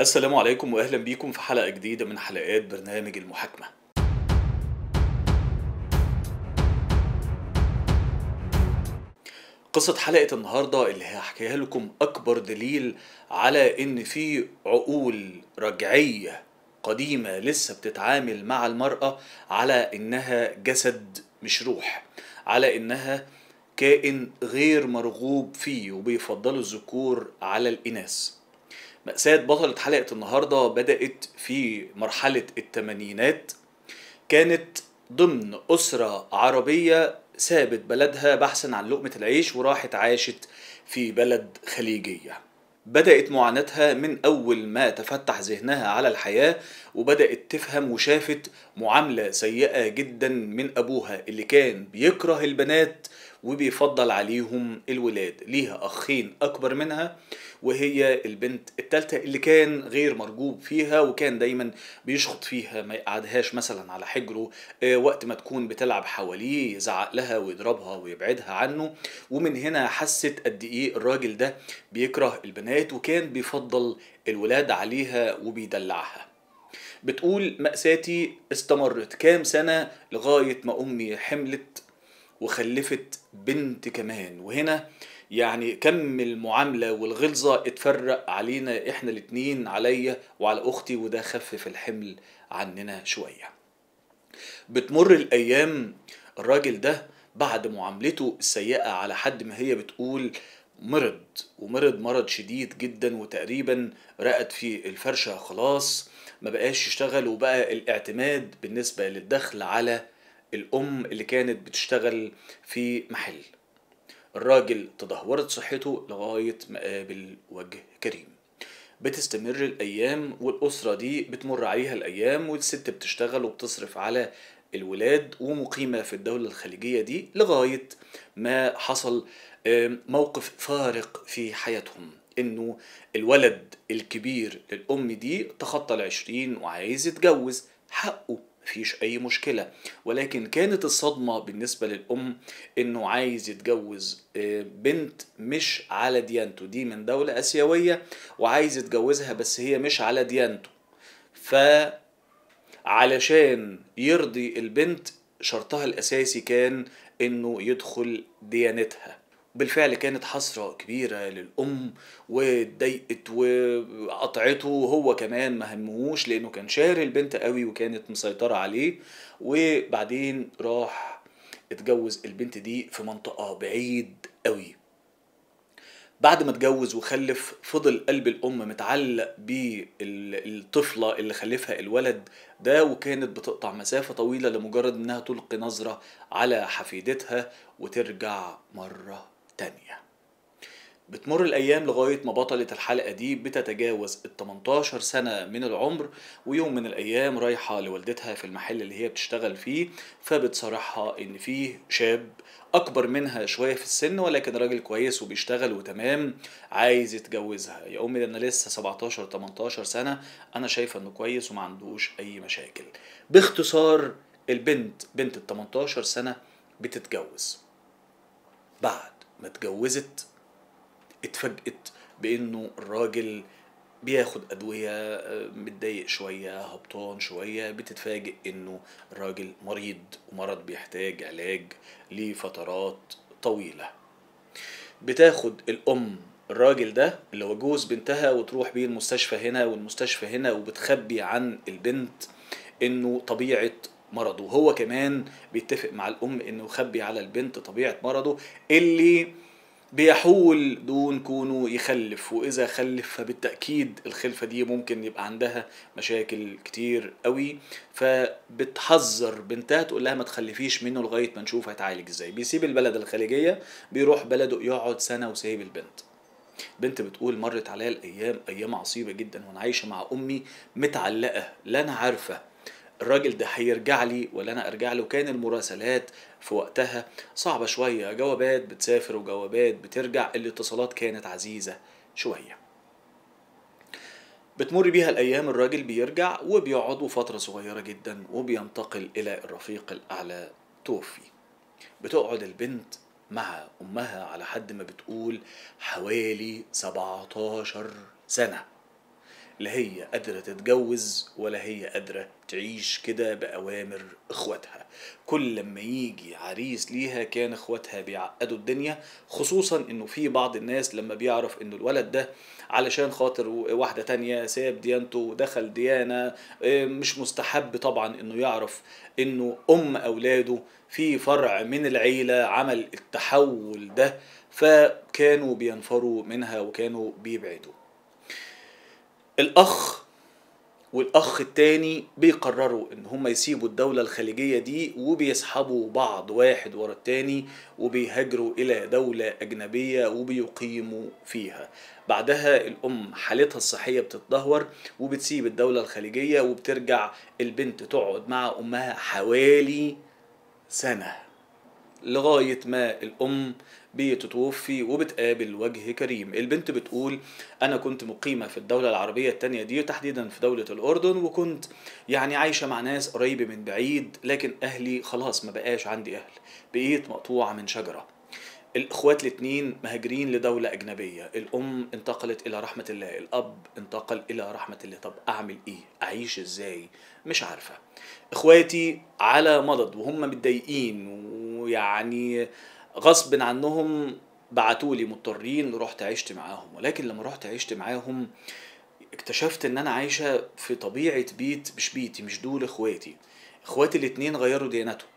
السلام عليكم واهلا بيكم في حلقه جديده من حلقات برنامج المحاكمه قصة حلقة النهاردة اللي هحكيها لكم أكبر دليل على إن في عقول رجعية قديمة لسه بتتعامل مع المرأة على إنها جسد مش روح على إنها كائن غير مرغوب فيه وبيفضلوا الذكور على الإناث مأساة بطلة حلقة النهاردة بدأت في مرحلة التمانينات كانت ضمن أسرة عربية سابت بلدها بحثا عن لقمة العيش وراحت عاشت في بلد خليجية بدأت معاناتها من أول ما تفتح ذهنها على الحياة وبدأت تفهم وشافت معاملة سيئة جدا من أبوها اللي كان بيكره البنات وبيفضل عليهم الولاد ليها أخين أكبر منها وهي البنت التالتة اللي كان غير مرجوب فيها وكان دايما بيشخط فيها ما يقعدهاش مثلا على حجره آه، وقت ما تكون بتلعب حواليه يزعق لها ويضربها ويبعدها عنه ومن هنا حست قد ايه الراجل ده بيكره البنات وكان بيفضل الولاد عليها وبيدلعها بتقول مأساتي استمرت كام سنة لغاية ما أمي حملت وخلفت بنت كمان وهنا يعني كم المعاملة والغلظة اتفرق علينا احنا الاتنين عليا وعلى اختي وده خفف الحمل عننا شوية بتمر الايام الراجل ده بعد معاملته السيئة على حد ما هي بتقول مرض ومرض مرض شديد جدا وتقريبا رقد في الفرشة خلاص ما بقاش يشتغل وبقى الاعتماد بالنسبة للدخل على الأم اللي كانت بتشتغل في محل الراجل تدهورت صحته لغاية ما قابل وجه كريم بتستمر الأيام والأسرة دي بتمر عليها الأيام والست بتشتغل وبتصرف على الولاد ومقيمة في الدولة الخليجية دي لغاية ما حصل موقف فارق في حياتهم انه الولد الكبير للام دي تخطى العشرين وعايز يتجوز حقه مفيش اي مشكلة ولكن كانت الصدمة بالنسبة للام انه عايز يتجوز آه، بنت مش على ديانته دي من دولة اسيوية وعايز يتجوزها بس هي مش على ديانته ف علشان يرضي البنت شرطها الاساسي كان انه يدخل ديانتها بالفعل كانت حسرة كبيرة للأم واتضايقت وقطعته وهو كمان مهموش لأنه كان شاري البنت قوي وكانت مسيطرة عليه وبعدين راح اتجوز البنت دي في منطقة بعيد قوي بعد ما اتجوز وخلف فضل قلب الام متعلق بالطفله اللي خلفها الولد ده وكانت بتقطع مسافه طويله لمجرد انها تلقي نظره على حفيدتها وترجع مره تانية بتمر الأيام لغاية ما بطلة الحلقة دي بتتجاوز ال 18 سنة من العمر ويوم من الأيام رايحة لوالدتها في المحل اللي هي بتشتغل فيه فبتصارحها إن فيه شاب أكبر منها شوية في السن ولكن راجل كويس وبيشتغل وتمام عايز يتجوزها يا أمي ده أنا لسه 17 18 سنة أنا شايفة إنه كويس وما عندوش أي مشاكل باختصار البنت بنت ال 18 سنة بتتجوز بعد ما اتجوزت اتفاجئت بانه الراجل بياخد ادويه آه، متضايق شويه هبطان شويه بتتفاجئ انه الراجل مريض ومرض بيحتاج علاج لفترات طويله بتاخد الام الراجل ده اللي هو جوز بنتها وتروح بيه المستشفى هنا والمستشفى هنا وبتخبي عن البنت انه طبيعه مرضه وهو كمان بيتفق مع الام انه يخبي على البنت طبيعه مرضه اللي بيحول دون كونه يخلف واذا خلف فبالتاكيد الخلفه دي ممكن يبقى عندها مشاكل كتير قوي فبتحذر بنتها تقول لها ما تخلفيش منه لغايه ما نشوف هيتعالج ازاي بيسيب البلد الخليجيه بيروح بلده يقعد سنه وسايب البنت بنت بتقول مرت عليا الايام ايام عصيبه جدا وانا عايشه مع امي متعلقه لا انا عارفه الراجل ده هيرجع لي ولا انا ارجع له كان المراسلات في وقتها صعبة شوية جوابات بتسافر وجوابات بترجع الاتصالات كانت عزيزة شوية بتمر بيها الأيام الراجل بيرجع وبيقعدوا فترة صغيرة جدا وبينتقل إلى الرفيق الأعلى توفي بتقعد البنت مع أمها على حد ما بتقول حوالي 17 سنة لا هي قادرة تتجوز ولا هي قادرة تعيش كده بأوامر إخواتها كل لما يجي عريس ليها كان إخواتها بيعقدوا الدنيا خصوصا إنه في بعض الناس لما بيعرف إنه الولد ده علشان خاطر واحدة تانية ساب ديانته ودخل ديانة آه، مش مستحب طبعا إنه يعرف إنه أم أولاده في فرع من العيلة عمل التحول ده فكانوا بينفروا منها وكانوا بيبعدوا الاخ والاخ التاني بيقرروا ان هم يسيبوا الدولة الخليجية دي وبيسحبوا بعض واحد ورا التاني وبيهاجروا الى دولة اجنبية وبيقيموا فيها بعدها الام حالتها الصحية بتتدهور وبتسيب الدولة الخليجية وبترجع البنت تقعد مع امها حوالي سنة لغاية ما الأم بتتوفي وبتقابل وجه كريم البنت بتقول أنا كنت مقيمة في الدولة العربية التانية دي تحديدا في دولة الأردن وكنت يعني عايشة مع ناس قريبة من بعيد لكن أهلي خلاص ما بقاش عندي أهل بقيت مقطوعة من شجرة الإخوات الاتنين مهاجرين لدولة أجنبية الأم انتقلت إلى رحمة الله الأب انتقل إلى رحمة الله طب أعمل إيه؟ أعيش إزاي؟ مش عارفة إخواتي على مضض وهم متضايقين يعني غصب عنهم بعتولي مضطرين رحت عشت معاهم ولكن لما رحت عشت معاهم اكتشفت ان انا عايشة في طبيعة بيت مش بيتي مش دول اخواتي اخواتي الاتنين غيروا ديانتهم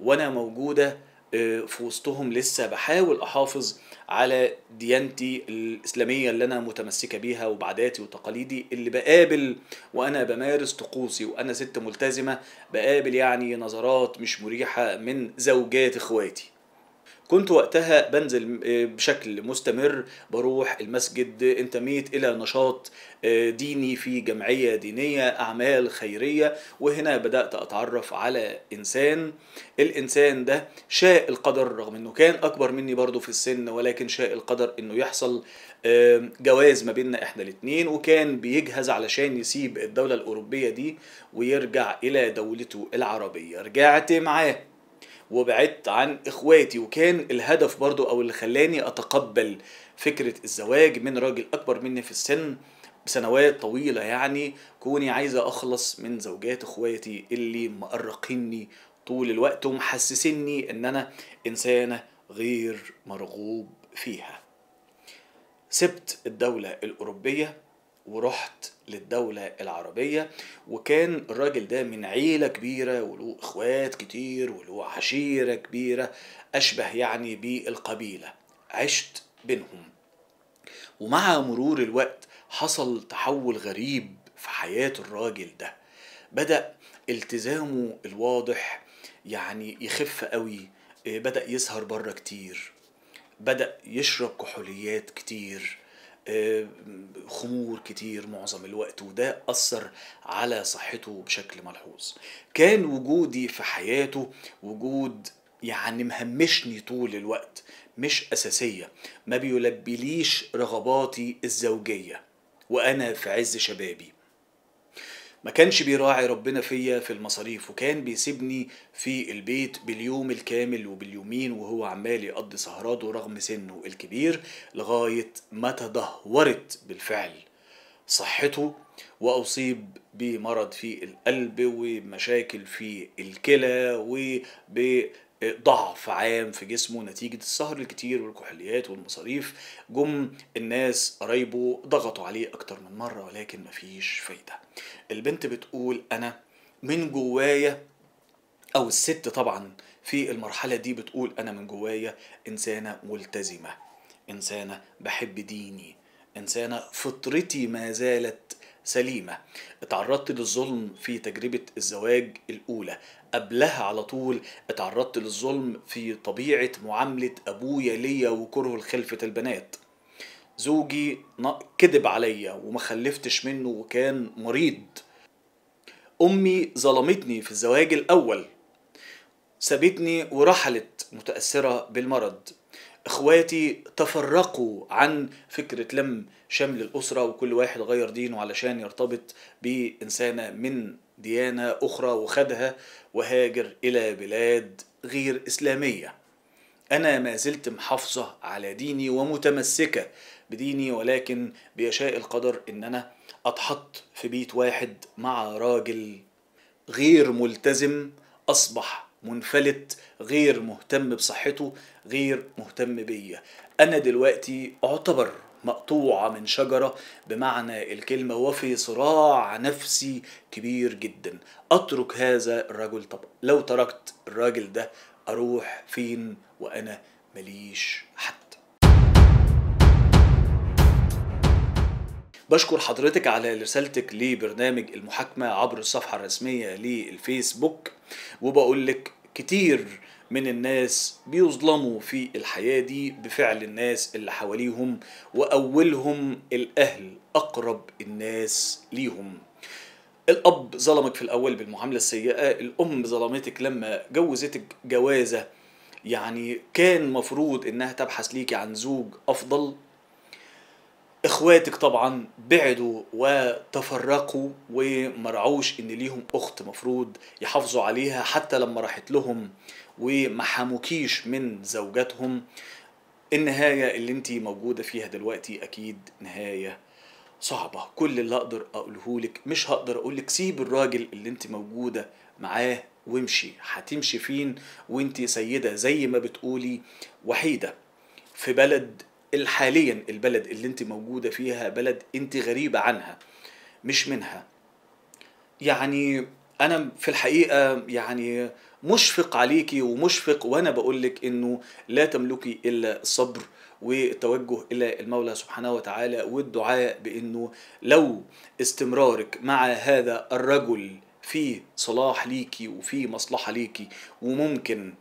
وانا موجودة آه، في وسطهم لسه بحاول احافظ على ديانتي الاسلاميه اللي انا متمسكه بيها وبعاداتي وتقاليدي اللي بقابل وانا بمارس طقوسي وانا ست ملتزمه بقابل يعني نظرات مش مريحه من زوجات اخواتي كنت وقتها بنزل آه، بشكل مستمر بروح المسجد آه، انتميت الى نشاط آه، ديني في جمعيه دينيه اعمال خيريه وهنا بدات اتعرف على انسان الانسان ده شاء القدر رغم انه كان اكبر مني برضه في السن ولكن شاء القدر انه يحصل جواز ما بيننا احنا الاتنين وكان بيجهز علشان يسيب الدوله الاوروبيه دي ويرجع الى دولته العربيه رجعت معاه وبعدت عن اخواتي وكان الهدف برضو او اللي خلاني اتقبل فكره الزواج من راجل اكبر مني في السن بسنوات طويله يعني كوني عايزه اخلص من زوجات اخواتي اللي مقرقيني طول الوقت ومحسسني ان انا انسانه غير مرغوب فيها سبت الدوله الاوروبيه ورحت للدولة العربية وكان الراجل ده من عيلة كبيرة وله إخوات كتير وله عشيرة كبيرة أشبه يعني بالقبيلة عشت بينهم ومع مرور الوقت حصل تحول غريب في حياة الراجل ده بدأ التزامه الواضح يعني يخف قوي بدأ يسهر بره كتير بدأ يشرب كحوليات كتير آه، خمور كتير معظم الوقت وده أثر على صحته بشكل ملحوظ كان وجودي في حياته وجود يعني مهمشني طول الوقت مش أساسية ما بيلبليش رغباتي الزوجية وأنا في عز شبابي ما كانش بيراعي ربنا فيا في المصاريف وكان بيسيبني في البيت باليوم الكامل وباليومين وهو عمال يقضي سهراته رغم سنه الكبير لغاية ما تدهورت بالفعل صحته واصيب بمرض في القلب ومشاكل في الكلى وب ضعف عام في جسمه نتيجة السهر الكتير والكحوليات والمصاريف جم الناس قرايبه ضغطوا عليه أكتر من مرة ولكن مفيش فايدة البنت بتقول أنا من جوايا أو الست طبعا في المرحلة دي بتقول أنا من جوايا إنسانة ملتزمة إنسانة بحب ديني إنسانة فطرتي ما زالت سليمة اتعرضت للظلم في تجربة الزواج الأولى قبلها على طول اتعرضت للظلم في طبيعة معاملة أبويا ليا وكرهه لخلفة البنات زوجي كذب عليا وما خلفتش منه وكان مريض أمي ظلمتني في الزواج الأول سابتني ورحلت متأثرة بالمرض اخواتي تفرقوا عن فكرة لم شمل الأسرة وكل واحد غير دينه علشان يرتبط بإنسانة من ديانة أخرى وخدها وهاجر إلى بلاد غير إسلامية أنا ما زلت محافظة على ديني ومتمسكة بديني ولكن بيشاء القدر إن أنا أتحط في بيت واحد مع راجل غير ملتزم أصبح منفلت غير مهتم بصحته غير مهتم بيا أنا دلوقتي أعتبر مقطوعة من شجرة بمعنى الكلمة وفي صراع نفسي كبير جدا أترك هذا الرجل طب لو تركت الراجل ده أروح فين وأنا مليش حد بشكر حضرتك على رسالتك لبرنامج المحاكمة عبر الصفحة الرسمية للفيسبوك وبقول لك كتير من الناس بيظلموا في الحياة دي بفعل الناس اللي حواليهم وأولهم الأهل أقرب الناس ليهم الأب ظلمك في الأول بالمعاملة السيئة الأم ظلمتك لما جوزتك جوازة يعني كان مفروض إنها تبحث ليكي عن زوج أفضل اخواتك طبعا بعدوا وتفرقوا ومرعوش ان ليهم اخت مفروض يحافظوا عليها حتى لما راحت لهم وما حموكيش من زوجاتهم النهايه اللي انت موجوده فيها دلوقتي اكيد نهايه صعبه كل اللي اقدر اقوله لك مش هقدر اقول لك سيب الراجل اللي انت موجوده معاه وامشي هتمشي فين وانت سيده زي ما بتقولي وحيده في بلد حاليا البلد اللي انت موجوده فيها بلد انت غريبه عنها مش منها يعني انا في الحقيقه يعني مشفق عليكي ومشفق وانا بقول لك انه لا تملكي الا الصبر والتوجه الى المولى سبحانه وتعالى والدعاء بانه لو استمرارك مع هذا الرجل في صلاح ليكي وفي مصلحه ليكي وممكن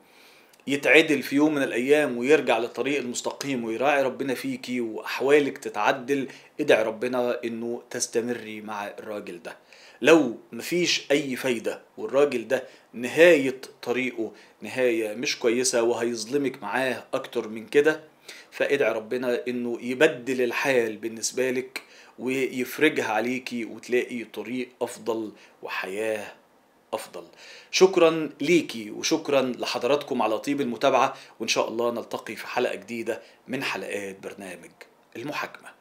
يتعدل في يوم من الايام ويرجع للطريق المستقيم ويراعي ربنا فيكي واحوالك تتعدل ادعي ربنا انه تستمري مع الراجل ده لو مفيش اي فايده والراجل ده نهايه طريقه نهايه مش كويسه وهيظلمك معاه اكتر من كده فادعي ربنا انه يبدل الحال بالنسبه لك ويفرجها عليكي وتلاقي طريق افضل وحياه افضل شكرا ليكي وشكرا لحضراتكم على طيب المتابعه وان شاء الله نلتقي في حلقه جديده من حلقات برنامج المحاكمه